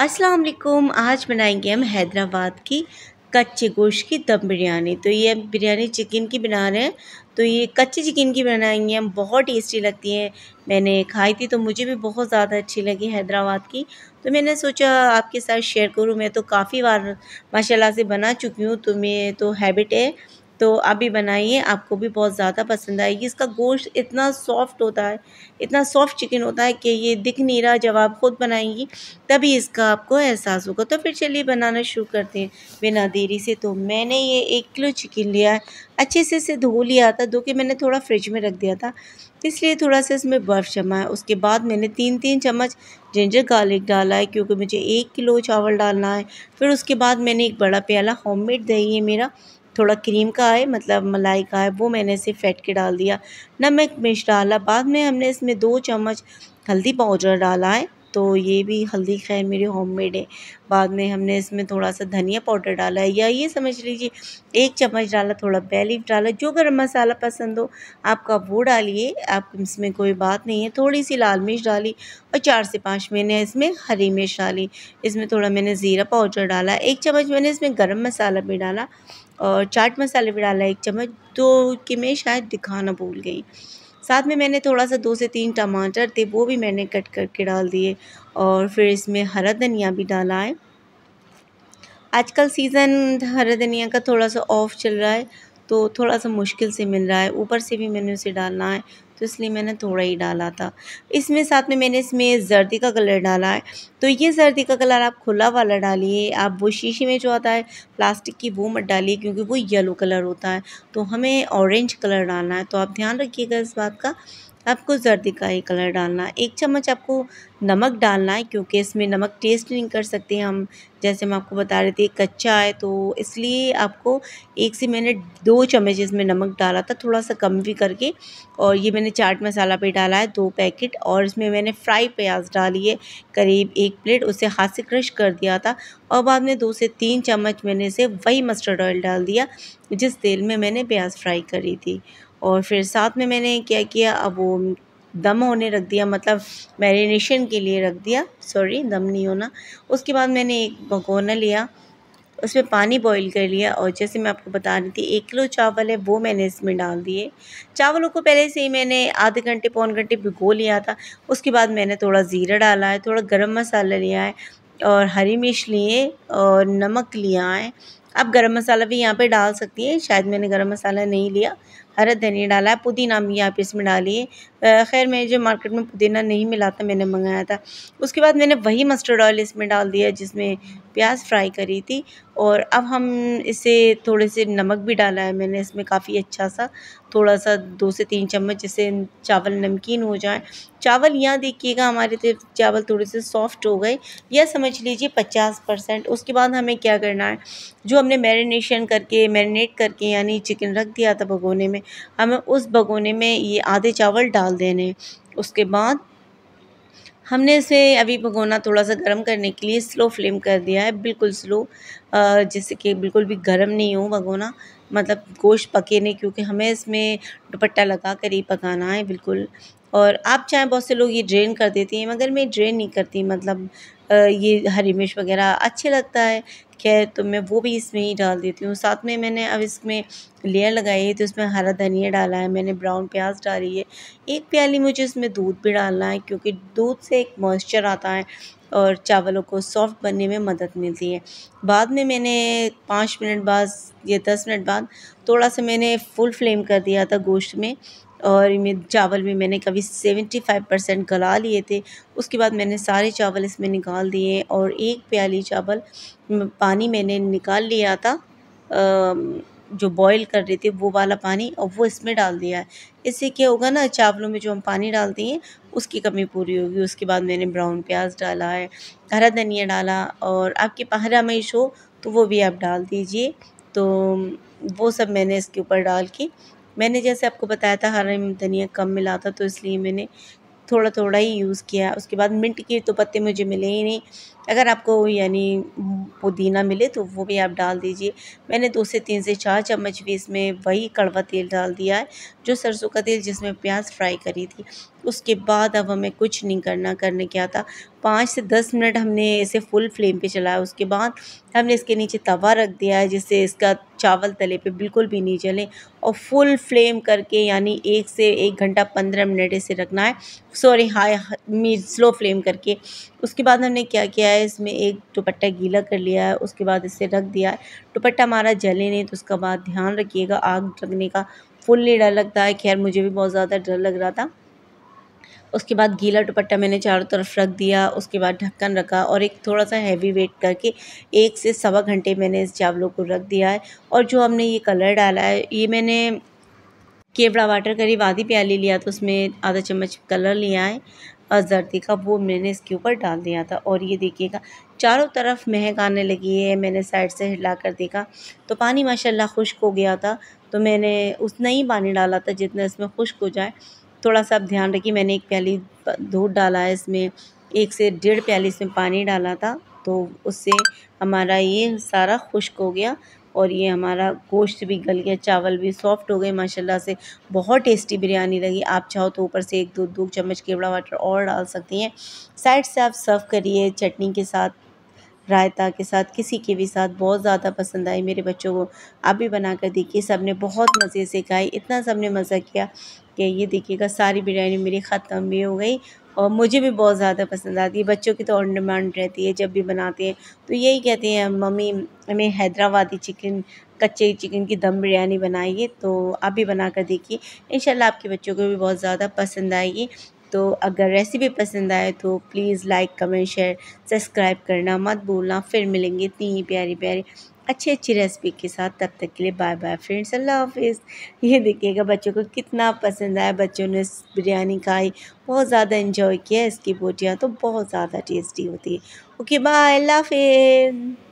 अस्सलाम वालेकुम आज बनाएंगे हम हैदराबाद की कच्चे गोश्त की दम बिरयानी तो ये बिरयानी चिकन की बना रहे हैं तो ये कच्चे चिकन की बनाएंगे हम बहुत टेस्टी लगती है मैंने खाई थी तो मुझे भी बहुत ज़्यादा अच्छी लगी हैदराबाद की तो मैंने सोचा आपके साथ शेयर करूँ मैं तो काफ़ी बार माशाल्लाह से बना चुकी हूँ तो मैं तो हैबिट है तो आप भी बनाइए आपको भी बहुत ज़्यादा पसंद आएगी इसका गोश्त इतना सॉफ्ट होता है इतना सॉफ्ट चिकन होता है कि ये दिख नहीं रहा जब आप ख़ुद बनाएंगी तभी इसका आपको एहसास होगा तो फिर चलिए बनाना शुरू करते हैं बिना देरी से तो मैंने ये एक किलो चिकन लिया है अच्छे से इसे धो लिया था धो के मैंने थोड़ा फ्रिज में रख दिया था इसलिए थोड़ा सा इसमें बर्फ़ जमा है उसके बाद मैंने तीन तीन चम्मच जिंजर गार्लिक डाला है क्योंकि मुझे एक किलो चावल डालना है फिर उसके बाद मैंने एक बड़ा प्याला होममेड दही है मेरा थोड़ा क्रीम का है मतलब मलाई का है वो मैंने इसे फेंट के डाल दिया नमक मिर्च डाला बाद में हमने इसमें दो चम्मच हल्दी पाउडर डाला है तो ये भी हल्दी खैर मेरी होममेड है बाद में हमने इसमें थोड़ा सा धनिया पाउडर डाला है या ये समझ लीजिए एक चम्मच डाला थोड़ा बेलीफ डाला जो गर्म मसाला पसंद हो आपका वो डालिए आप इसमें कोई बात नहीं है थोड़ी सी लाल मिर्च डाली और चार से पाँच मैंने इसमें हरी मिर्च डाली इसमें थोड़ा मैंने ज़ीरा पाउडर डाला एक चम्मच मैंने इसमें गर्म मसाला भी डाला और चाट मसाला भी डाला एक चम्मच दो कि मैं शायद दिखाना भूल गई साथ में मैंने थोड़ा सा दो से तीन टमाटर थे वो भी मैंने कट करके डाल दिए और फिर इसमें हरा धनिया भी डाला है आजकल सीज़न हरा धनिया का थोड़ा सा ऑफ चल रहा है तो थोड़ा सा मुश्किल से मिल रहा है ऊपर से भी मैंने उसे डालना है तो इसलिए मैंने थोड़ा ही डाला था इसमें साथ में मैंने इसमें जर्दी का कलर डाला है तो ये जर्दी का कलर आप खुला वाला डालिए आप वो शीशे में जो आता है प्लास्टिक की वो मत डालिए क्योंकि वो येलो कलर होता है तो हमें ऑरेंज कलर डालना है तो आप ध्यान रखिएगा इस बात का आपको जर्दी का ही कलर डालना है एक चम्मच आपको नमक डालना है क्योंकि इसमें नमक टेस्ट नहीं कर सकते हम जैसे मैं आपको बता रहे थे कच्चा है तो इसलिए आपको एक से मैंने दो चम्मच इसमें नमक डाला था थोड़ा सा कम भी करके और ये मैंने चाट मसाला पे डाला है दो पैकेट और इसमें मैंने फ्राई प्याज डाली है करीब एक प्लेट उसे हाथ से क्रश कर दिया था और बाद में दो से तीन चम्मच मैंने इसे वही मस्टर्ड ऑयल डाल दिया जिस तेल में मैंने प्याज फ्राई करी थी और फिर साथ में मैंने क्या किया अब वो दम होने रख दिया मतलब मैरिनेशन के लिए रख दिया सॉरी दम नहीं होना उसके बाद मैंने एक भगोना लिया उसमें पानी बॉईल कर लिया और जैसे मैं आपको बता रही थी एक किलो चावल है वो मैंने इसमें डाल दिए चावलों को पहले से ही मैंने आधे घंटे पौन घंटे भिगो लिया था उसके बाद मैंने थोड़ा ज़ीरा डाला है थोड़ा गर्म मसाला लिया है और हरी मिर्च लिए और नमक लिया है आप गर्म मसाला भी यहाँ पर डाल सकती हैं शायद मैंने गर्म मसाला नहीं लिया हरा धनिया डाला है पुदीना भी आप इसमें डालिए खैर मैं जो मार्केट में पुदीना नहीं मिला था मैंने मंगाया था उसके बाद मैंने वही मस्टर्ड ऑयल इसमें डाल दिया जिसमें प्याज फ्राई करी थी और अब हम इसे थोड़े से नमक भी डाला है मैंने इसमें काफ़ी अच्छा सा थोड़ा सा दो से तीन चम्मच जिससे चावल नमकीन हो जाए चावल यहाँ देखिएगा हमारे तो चावल थोड़े से सॉफ्ट हो गए यह समझ लीजिए पचास परसेंट उसके बाद हमें क्या करना है जो हमने मैरिनेशन करके मैरिनेट करके यानी चिकन रख दिया था भगोने में हमें उस भगोने में ये आधे चावल डाल देने उसके बाद हमने इसे अभी भगोना थोड़ा सा गर्म करने के लिए स्लो फ्लेम कर दिया है बिल्कुल स्लो जैसे कि बिल्कुल भी गर्म नहीं हो भगोना मतलब गोश्त पके नहीं क्योंकि हमें इसमें दुपट्टा लगा कर ही पकाना है बिल्कुल और आप चाहें बहुत से लोग ये ड्रेन कर देती हैं मगर मैं ड्रेन नहीं करती मतलब ये हरी मिर्च वगैरह अच्छे लगता है खैर तो मैं वो भी इसमें ही डाल देती हूँ साथ में मैंने अब इसमें लेयर लगाई है तो इसमें हरा धनिया डाला है मैंने ब्राउन प्याज डाली है एक प्याली मुझे इसमें दूध भी डालना है क्योंकि दूध से एक मॉइस्चर आता है और चावलों को सॉफ्ट बनने में मदद मिलती है बाद में मैंने पाँच मिनट बाद या दस मिनट बाद थोड़ा सा मैंने फुल फ्लेम कर दिया था गोश्त में और मैं चावल भी मैंने कभी सेवेंटी फाइव परसेंट गला लिए थे उसके बाद मैंने सारे चावल इसमें निकाल दिए और एक प्याली चावल पानी मैंने निकाल लिया था जो बॉईल कर रहे थे वो वाला पानी और वो इसमें डाल दिया है इससे क्या होगा ना चावलों में जो हम पानी डालते हैं उसकी कमी पूरी होगी उसके बाद मैंने ब्राउन प्याज डाला है हरा धनिया डाला और आपके पहरा मईश हो तो वो भी आप डाल दीजिए तो वो सब मैंने इसके ऊपर डाल के मैंने जैसे आपको बताया था हरा धनिया कम मिला था तो इसलिए मैंने थोड़ा थोड़ा ही यूज़ किया उसके बाद मिंट के तो पत्ते मुझे मिले ही नहीं अगर आपको यानी पुदीना मिले तो वो भी आप डाल दीजिए मैंने दो से तीन से चार चम्मच भी इसमें वही कड़वा तेल डाल दिया है जो सरसों का तेल जिसमें प्याज फ्राई करी थी उसके बाद अब हमें कुछ नहीं करना करने क्या था पाँच से दस मिनट हमने इसे फुल फ्लेम पे चलाया उसके बाद हमने इसके नीचे तवा रख दिया है जिससे इसका चावल तले पे बिल्कुल भी नहीं जले और फुल फ्लेम करके यानी एक से एक घंटा पंद्रह मिनट इसे रखना है सॉरी हाई मी स्लो फ्लेम करके उसके बाद हमने क्या किया है इसमें एक दुपट्टा गीला कर लिया है उसके बाद इसे रख दिया है दुपट्टा हमारा जले नहीं तो उसका बाद ध्यान रखिएगा आग रखने का फुल नहीं डर लगता है खैर मुझे भी बहुत ज़्यादा डर लग रहा था उसके बाद गीला दुपट्टा मैंने चारों तरफ रख दिया उसके बाद ढक्कन रखा और एक थोड़ा सा हैवी वेट करके एक से सवा घंटे मैंने इस चावलों को रख दिया है और जो हमने ये कलर डाला है ये मैंने केवड़ा वाटर करीब आधी प्याली लिया तो उसमें आधा चम्मच कलर लिया है जर्दी का वो मैंने इसके ऊपर डाल दिया था और ये देखिएगा चारों तरफ महक आने लगी है मैंने साइड से हिला कर देखा तो पानी माशाल्लाह खुश्क हो गया था तो मैंने उतना ही पानी डाला था जितना इसमें खुश्क हो जाए थोड़ा सा आप ध्यान रखिए मैंने एक प्याली दूध डाला है इसमें एक से डेढ़ प्याली इसमें पानी डाला था तो उससे हमारा ये सारा खुश्क हो गया और ये हमारा गोश्त भी गल गया चावल भी सॉफ्ट हो गए माशाल्लाह से बहुत टेस्टी बिरयानी लगी आप चाहो तो ऊपर से एक दो दो चम्मच केवड़ा वाटर और डाल सकती हैं साइड से आप सर्व करिए चटनी के साथ रायता के साथ किसी के भी साथ बहुत ज़्यादा पसंद आई मेरे बच्चों को आप भी बना कर देखिए सब ने बहुत मज़े से खाई इतना सब ने मज़ा किया के ये देखिएगा सारी बिरयानी मेरी ख़त्म भी हो गई और मुझे भी बहुत ज़्यादा पसंद आती है बच्चों की तो ऑन डिमांड रहती है जब भी बनाते हैं तो यही कहते हैं मम्मी हमें हैदराबादी चिकन कच्चे चिकन की दम बिरयानी बनाइए तो आप भी बना कर देखिए इन आपके बच्चों को भी बहुत ज़्यादा पसंद आएगी तो अगर रेसिपी पसंद आए तो please like comment share subscribe करना मत भूलना फिर मिलेंगे इतनी ही प्यारी प्यारी अच्छी अच्छी रेसिपी के साथ तब तक के लिए बाय बाय फ्रेंड्स अल्लाह हाफिज़ ये देखिएगा बच्चों को कितना पसंद आया बच्चों ने बिरयानी खाई बहुत ज़्यादा इंजॉय किया इसकी बोटियाँ तो बहुत ज़्यादा टेस्टी होती है ओके बाय अल्लाह हाफिज़